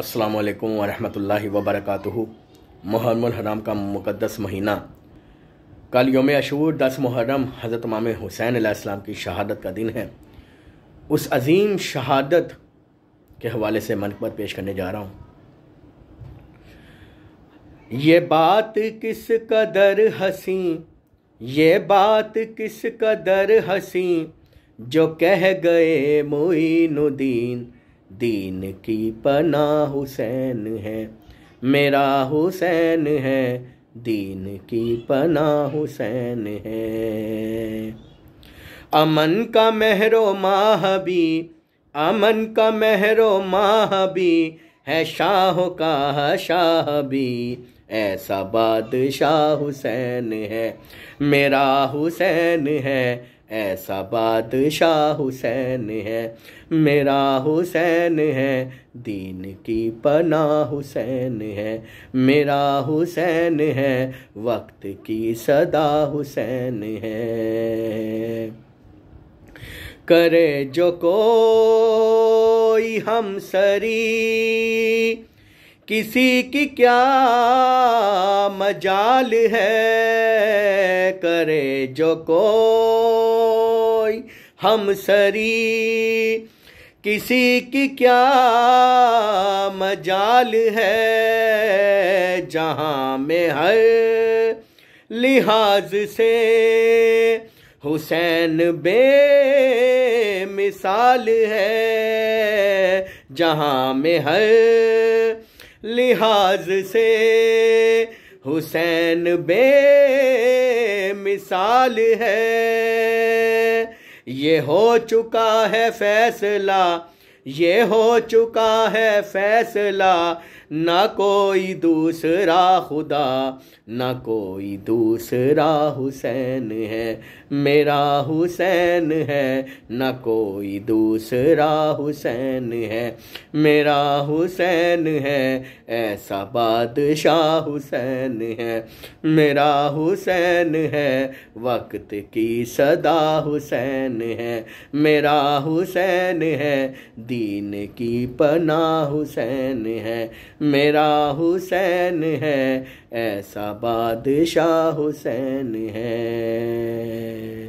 अस्सलाम वालेकुम वरहमतुल्लाहि वबरकातुहु मुहर्रम हराम का मुकद्दस महीना कल योम अशूर दस मुहर्रम हज़रत इमाम हुसैन आसमाम की शहादत का दिन है उस अजीम शहादत के हवाले से मन पर पेश करने जा रहा हूँ ये बात किस कदर हसी ये बात किस कदर हसी जो कह गए मोइनुद्दीन दीन की पना हुसैन है मेरा हुसैन है दीन की पना हुसैन है अमन का मेहरो माहबी अमन का मेहरो माहबी है शाह का शाह भी ऐसा बादशाह हुसैन है मेरा हुसैन है ऐसा बादशाह हुसैन है मेरा हुसैन है दीन की पना हुसैन है मेरा हुसैन है वक्त की सदा हुसैन है करे जो कोई हम सरी किसी की क्या मजाल है करे जो कोई हम सरी किसी की क्या मजाल है जहाँ में हर लिहाज से हुसैन बे मिसाल है जहाँ में हर लिहाज से हुसैन बे मिसाल है ये हो चुका है फैसला ये हो चुका है फैसला न कोई दूसरा खुदा न कोई दूसरा हुसैन है मेरा हुसैन है न कोई दूसरा हुसैन है मेरा हुसैन है ऐसा बादशाह हुसैन है मेरा हुसैन है वक्त की सदा हुसैन है मेरा हुसैन है दी दीन की पना हुसैन है मेरा हुसैन है ऐसा बादशाह हुसैन है